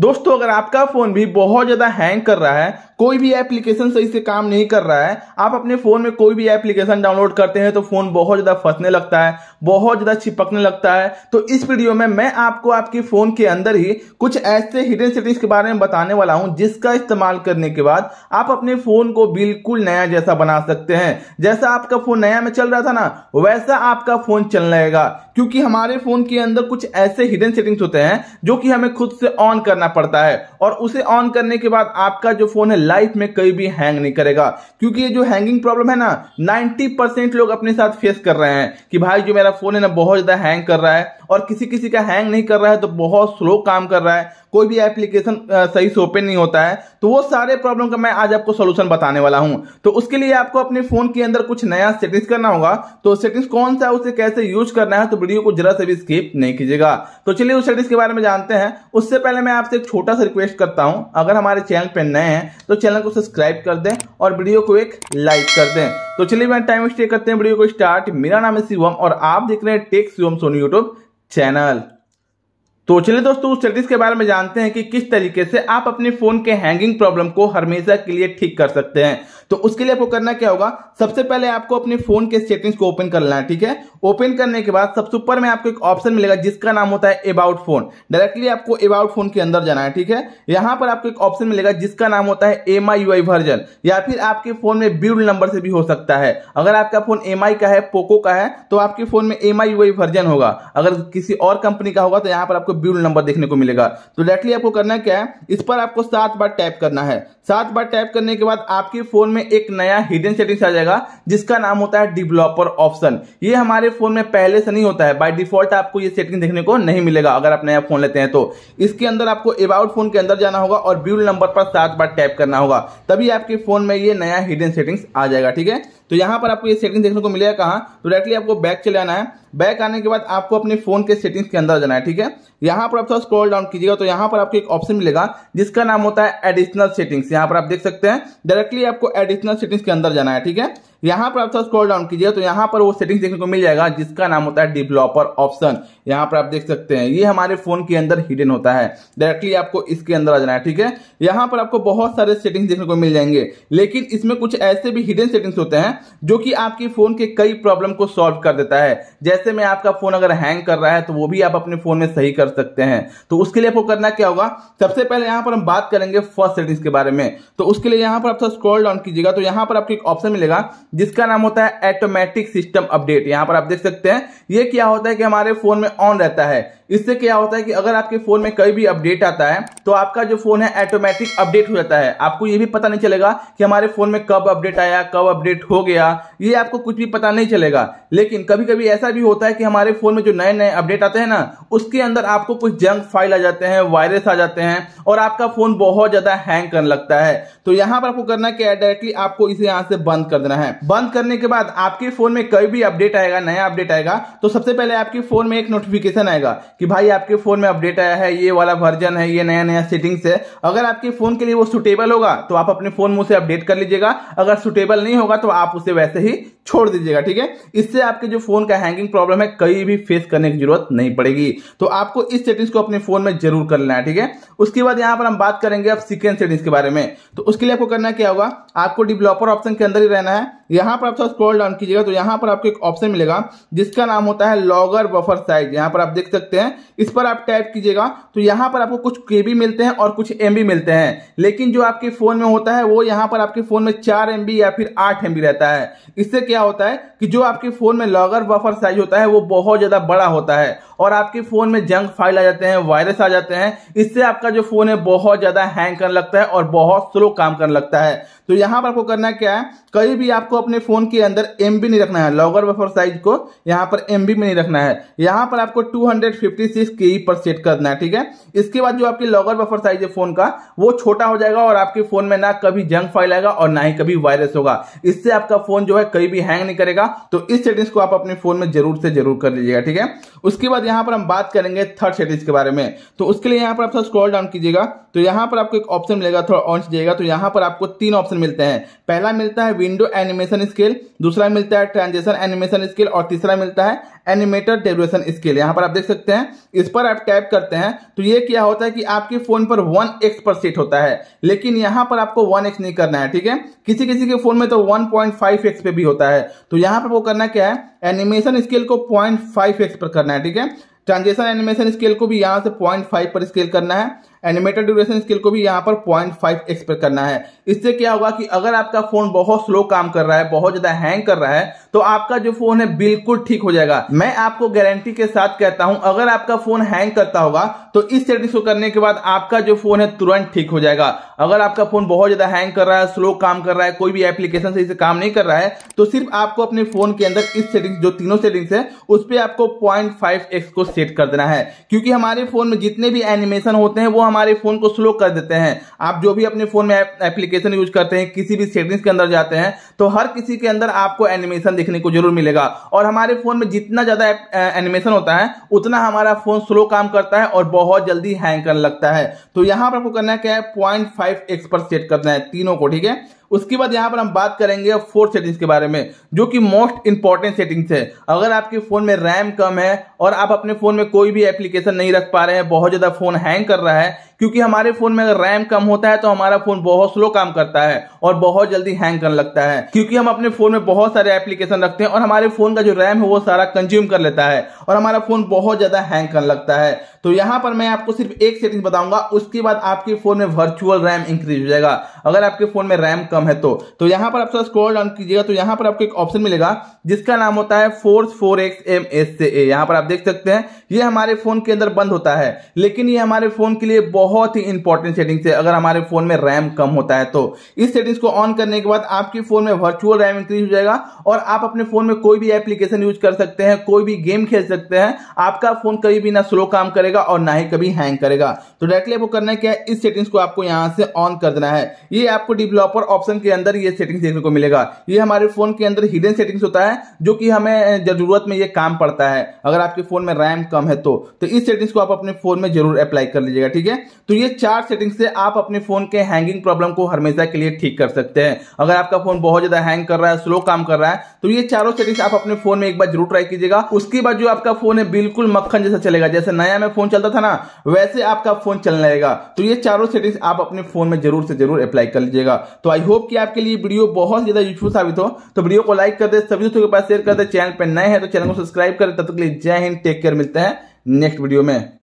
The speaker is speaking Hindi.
दोस्तों अगर आपका फोन भी बहुत ज्यादा हैंग कर रहा है कोई भी एप्लीकेशन सही से काम नहीं कर रहा है आप अपने फोन में कोई भी एप्लीकेशन डाउनलोड करते हैं तो फोन बहुत ज्यादा फंसने लगता है बहुत ज्यादा चिपकने लगता है तो इस वीडियो में मैं आपको आपके फोन के अंदर ही कुछ ऐसे हिडन सेटिंग्स के बारे में बताने वाला हूं जिसका इस्तेमाल करने के बाद आप अपने फोन को बिल्कुल नया जैसा बना सकते हैं जैसा आपका फोन नया में चल रहा था ना वैसा आपका फोन चल रहेगा क्योंकि हमारे फोन के अंदर कुछ ऐसे हिडन सेटिंग्स होते हैं जो कि हमें खुद से ऑन करना करना पड़ता है और उसे ऑन करने के बाद आपका जो फोन है लाइफ में कभी भी हैंग नहीं करेगा क्योंकि ये जो हैंगिंग प्रॉब्लम है ना 90% लोग अपने साथ फेस कर रहे हैं कि भाई जो मेरा फोन है ना बहुत ज़्यादा हैंग कर रहा है और किसी किसी का हैंग नहीं कर रहा है तो बहुत स्लो काम कर रहा है कोई भी एप्लीकेशन सही से ओपन नहीं होता है तो वो सारे प्रॉब्लम का मैं आज आपको सोल्यूशन बताने वाला हूं तो उसके लिए आपको अपने फोन के अंदर कुछ नया सेटिंग्स करना होगा तो सेटिंग्स कौन सा है उसे कैसे यूज करना है तो वीडियो को जरा से भी स्किप नहीं कीजिएगा तो चलिए उस सेटिंग्स के बारे में जानते हैं उससे पहले मैं आप आपसे एक छोटा सा रिक्वेस्ट करता हूं अगर हमारे चैनल पर नए हैं तो चैनल को सब्सक्राइब कर दें और वीडियो को एक लाइक कर दें तो चलिए मैं टाइम स्टे करते हैं वीडियो को स्टार्ट मेरा नाम है शिवम और आप देख रहे हैं tech Shivam Soni YouTube channel तो चलिए दोस्तों उस चेकलिस्ट के बारे में जानते हैं कि किस तरीके से आप अपने फोन के हैंगिंग प्रॉब्लम को हमेशा के लिए ठीक कर सकते हैं तो उसके लिए आपको करना क्या होगा सबसे पहले आपको अपने फोन के सेटिंग्स को ओपन करना है ठीक है ओपन करने के बाद सबसे ऊपर में आपको एक ऑप्शन मिलेगा जिसका नाम होता है अबाउट फोन डायरेक्टली आपको अबाउट फोन के अंदर जाना है ठीक है यहां पर आपको एक ऑप्शन मिलेगा जिसका नाम होता है एम वर्जन या फिर आपके फोन में बिल्ड नंबर से भी हो सकता है अगर आपका फोन एम का है पोको का है तो आपके फोन में एम वर्जन होगा अगर किसी और कंपनी का होगा तो यहाँ पर आपको बिल नंबर देखने को मिलेगा तो डायरेक्टली आपको करना क्या है इस पर आपको सात बार टैप करना है सात बार टैप करने के बाद आपके फोन में एक नया हिडन सेटिंग्स आ जाएगा जिसका नाम होता है डिवलॉपर ऑप्शन ये हमारे फोन में पहले से नहीं होता है बाय डिफॉल्ट आपको ये सेटिंग देखने को नहीं मिलेगा अगर आप नया फोन लेते हैं तो इसके अंदर आपको अबाउट फोन के अंदर जाना होगा और बिल नंबर पर सात बार टैप करना होगा तभी आपके फोन में ये नया हिडन सेटिंग्स आ जाएगा ठीक है तो यहाँ पर आपको ये सेटिंग देखने को मिलेगा कहाँ तो डायरेक्टली आपको बैक चले आना है बैक आने के बाद आपको अपने फोन के सेटिंग्स के अंदर जाना है ठीक है यहाँ पर आप थोड़ा स्क्रॉल डाउन कीजिएगा तो यहाँ पर आपको एक ऑप्शन मिलेगा जिसका नाम होता है एडिशनल सेटिंग्स यहाँ पर आप देख सकते हैं डायरेक्टली आपको एडिशनल सेटिंग्स के अंदर जाना है ठीक है यहाँ पर आप सब स्क्रॉल डाउन कीजिए तो यहाँ पर वो सेटिंग्स देखने को मिल जाएगा जिसका नाम होता है डेवलपर ऑप्शन यहाँ पर आप देख सकते हैं ये हमारे फोन के अंदर हिडन होता है डायरेक्टली आपको इसके अंदर आ जाना है ठीक है यहाँ पर आपको बहुत सारे सेटिंग्स देखने को मिल जाएंगे लेकिन इसमें कुछ ऐसे भी हिडन सेटिंग्स होते हैं जो कि आपके फोन के कई प्रॉब्लम को सॉल्व कर देता है जैसे में आपका फोन अगर हैंग कर रहा है तो वो भी आप अपने फोन में सही कर सकते हैं तो उसके लिए आपको करना क्या होगा सबसे पहले यहां पर हम बात करेंगे फर्स्ट सेटिंग्स के बारे में तो उसके लिए यहाँ पर आप स्क्रॉल डाउन कीजिएगा तो यहाँ पर आपको एक ऑप्शन मिलेगा जिसका नाम होता है ऑटोमेटिक सिस्टम अपडेट यहाँ पर आप देख सकते हैं ये क्या होता है कि हमारे फोन में ऑन रहता है इससे क्या होता है कि अगर आपके फोन में कोई भी अपडेट आता है तो आपका जो फोन है ऑटोमेटिक अपडेट हो जाता है आपको ये भी पता नहीं चलेगा कि हमारे फोन में कब अपडेट आया कब अपडेट हो गया ये आपको कुछ भी पता नहीं चलेगा लेकिन कभी कभी ऐसा भी होता है कि हमारे फोन में जो नए नए अपडेट आते हैं ना उसके अंदर आपको कुछ जंक फाइल आ जाते हैं वायरस आ जाते हैं और आपका फोन बहुत ज्यादा हैंग करने लगता है तो यहाँ पर आपको करना क्या है डायरेक्टली आपको इसे यहाँ से बंद कर देना है बंद करने के बाद आपके फोन में कभी भी अपडेट आएगा नया अपडेट आएगा तो सबसे पहले आपके फोन में एक नोटिफिकेशन आएगा कि भाई आपके फ़ोन में अपडेट आया है ये वाला वर्जन है ये नया नया सेटिंग्स है अगर आपके फ़ोन के लिए वो सुटेबल होगा तो आप अपने फ़ोन में उसे अपडेट कर लीजिएगा अगर सुटेबल नहीं होगा तो आप उसे वैसे ही छोड़ दीजिएगा ठीक है इससे आपके जो फ़ोन का हैंगिंग प्रॉब्लम है कहीं भी फेस करने की जरूरत नहीं पड़ेगी तो आपको इस सेटिंग्स को अपने फ़ोन में जरूर कर लेना है ठीक है उसके बाद यहाँ पर हम बात करेंगे अब सिक्वेंस सेटिंग्स के बारे में तो उसके लिए आपको करना क्या होगा आपको डिवलॉपर ऑप्शन के अंदर ही रहना है यहाँ पर आप स्क्रॉल डाउन कीजिएगा तो यहाँ पर आपको एक ऑप्शन मिलेगा जिसका नाम होता है लॉगर बफर साइज यहाँ पर आप देख सकते हैं इस पर आप टाइप कीजिएगा तो यहाँ पर आपको कुछ के मिलते हैं और कुछ एम मिलते हैं लेकिन जो आपके फोन में होता है वो यहाँ पर आपके फोन में चार एम या फिर आठ एम रहता है इससे क्या होता है कि जो आपके फोन में लॉगर बफर साइज होता है वो बहुत ज्यादा बड़ा होता है और आपके फोन में जंक फाइल आ जाते हैं वायरस आ जाते हैं इससे आपका जो फोन है बहुत ज्यादा हैंग करने लगता है और बहुत स्लो काम करने लगता है तो यहाँ पर आपको करना क्या है कहीं भी आपको अपने फोन के अंदर एम नहीं रखना है लॉगर बफर साइज को यहाँ पर एम में नहीं रखना है यहाँ पर आपको टू हंड्रेड पर सेट करना है ठीक है इसके बाद जो आपके लॉगर बफर साइज है फोन का वो छोटा हो जाएगा और आपके फोन में ना कभी जंक फाइल आएगा और ना ही कभी वायरस होगा इससे आपका फोन जो है कहीं भी हैंग नहीं करेगा तो इस सेटिंग्स को आप अपने फोन में जरूर से जरूर कर लीजिएगा ठीक है उसके बाद यहाँ पर हम बात करेंगे थर्ड सेटिंग्स के बारे में तो उसके लिए यहाँ पर आप स्क्रॉल डाउन कीजिएगा तो यहाँ पर आपको एक ऑप्शन मिलेगा थोड़ा ऑन जाएगा तो यहाँ पर आपको तीन ऑप्शन मिलते हैं पहला मिलता है विंडो एनिमेशन स्केल दूसरा मिलता है ट्रांजेशन एनिमेशन स्केल और तीसरा मिलता है एनिमेटर डेवलेशन स्केल यहाँ पर आप देख सकते हैं इस पर आप टैप करते हैं तो ये क्या होता है कि आपके फोन पर वन एक्स पर सेट होता है लेकिन यहाँ पर आपको वन एक्स नहीं करना है ठीक है किसी किसी के फोन में तो वन पॉइंट फाइव एक्स पे भी होता है तो यहाँ पर वो करना क्या है एनिमेशन स्केल को पॉइंट फाइव एक्स पर करना है ठीक है ट्रांजेशन एनिमेशन स्केल को भी यहाँ से पॉइंट फाइव पर स्केल करना है एनिमेटेड ड्यूरेशन स्किल को भी यहाँ पर पॉइंट फाइव एक्सपेक्ट करना है इससे क्या होगा कि अगर आपका फोन बहुत स्लो काम कर रहा है बहुत ज्यादा हैंग कर रहा है तो आपका जो फोन है बिल्कुल ठीक हो जाएगा मैं आपको गारंटी के साथ कहता हूं अगर आपका फोन हैंग करता होगा तो इस सेटिंग को करने के बाद आपका जो फोन है तुरंत ठीक हो जाएगा अगर आपका फोन बहुत ज्यादा हैंग कर रहा है स्लो काम कर रहा है कोई भी एप्लीकेशन से इसे काम नहीं कर रहा है तो सिर्फ आपको अपने फोन के अंदर इस सेटिंग्स जो तीनों सेटिंग्स है उस पर आपको पॉइंट फाइव एक्स को सेट कर देना है क्योंकि हमारे फोन में जितने भी एनिमेशन होते हैं वो हमारे फोन को स्लो कर देते हैं आप जो भी अपने फोन में एप्लीकेशन यूज करते हैं किसी भी सेटिंग्स के अंदर जाते हैं तो हर किसी के अंदर आपको एनिमेशन देखने को जरूर मिलेगा और हमारे फोन में जितना ज्यादा एनिमेशन होता है उतना हमारा फोन स्लो काम करता है और बहुत जल्दी हैंग करने लगता है तो यहां पर आपको करना क्या है पॉइंट फाइव फाइव एक्स पर सेट करना है तीनों को ठीक है उसके बाद यहाँ पर हम बात करेंगे फोर्थ सेटिंग्स के बारे में जो कि मोस्ट इंपॉर्टेंट सेटिंग्स है अगर आपके फ़ोन में रैम कम है और आप अपने फ़ोन में कोई भी एप्लीकेशन नहीं रख पा रहे हैं बहुत ज़्यादा फ़ोन हैंग कर रहा है क्योंकि हमारे फ़ोन में अगर रैम कम होता है तो हमारा फ़ोन बहुत स्लो काम करता है और बहुत जल्दी हैंग करने लगता है क्योंकि हम अपने फ़ोन में बहुत सारे एप्लीकेशन रखते हैं और हमारे फ़ोन का जो रैम है वो सारा कंज्यूम कर लेता है और हमारा फ़ोन बहुत ज़्यादा हैंग करने लगता है तो यहाँ पर मैं आपको सिर्फ एक सेटिंग बताऊंगा उसके बाद आपके फ़ोन में वर्चुअल रैम इंक्रीज हो जाएगा अगर आपके फ़ोन में रैम कम कम है तो तो यहां पर आप सर स्क्रॉल डाउन कीजिएगा तो यहां पर आपको एक ऑप्शन मिलेगा जिसका नाम होता है force four x M S से ए यहां पर आप देख सकते हैं ये हमारे फोन के अंदर बंद होता है लेकिन ये हमारे फोन के लिए बहुत ही इंपॉर्टेंट सेटिंग है अगर हमारे फोन में रैम कम होता है तो इस सेटिंग्स को ऑन करने के बाद आपके फोन में वर्चुअल रैम इंक्रीज हो जाएगा और आप अपने फोन में कोई भी एप्लीकेशन यूज कर सकते हैं कोई भी गेम खेल सकते हैं आपका फोन कभी भी ना स्लो काम करेगा और ना ही कभी हैंग करेगा तो डायरेक्टली आपको करना क्या है इस सेटिंग्स को आपको यहां से ऑन कर देना है ये आपको डेवलपर ऑप्शन ऑप्शन के अंदर ये सेटिंग्स देखने को मिलेगा ये हमारे फोन के अंदर हिडन सेटिंग्स होता है जो कि हमें जरूरत में ये काम पड़ता है अगर आपके फोन में रैम कम है तो तो इस सेटिंग्स को आप अपने फोन में जरूर अप्लाई कर लीजिएगा ठीक है तो ये चार सेटिंग्स से आप अपने फोन के हैंगिंग प्रॉब्लम को हमेशा के लिए ठीक कर सकते हैं अगर आपका फोन बहुत ज्यादा हैंग कर रहा है स्लो काम कर रहा है तो ये चारों सेटिंग्स आप अपने फोन में एक बार जरूर ट्राई कीजिएगा उसके बाद जो आपका फोन है बिल्कुल मक्खन जैसा चलेगा जैसे नया में फोन चलता था ना वैसे आपका फोन चलने लगेगा तो ये चारों सेटिंग्स आप अपने फोन में जरूर से जरूर अप्लाई कर लीजिएगा तो आई होप होप कि आपके लिए वीडियो बहुत ज्यादा यूजफुल साबित हो तो वीडियो को लाइक कर दे सभी दोस्तों के पास शेयर कर दे चैनल पर नए हैं तो चैनल को सब्सक्राइब करें तब तक के लिए जय हिंद टेक केयर मिलते हैं नेक्स्ट वीडियो में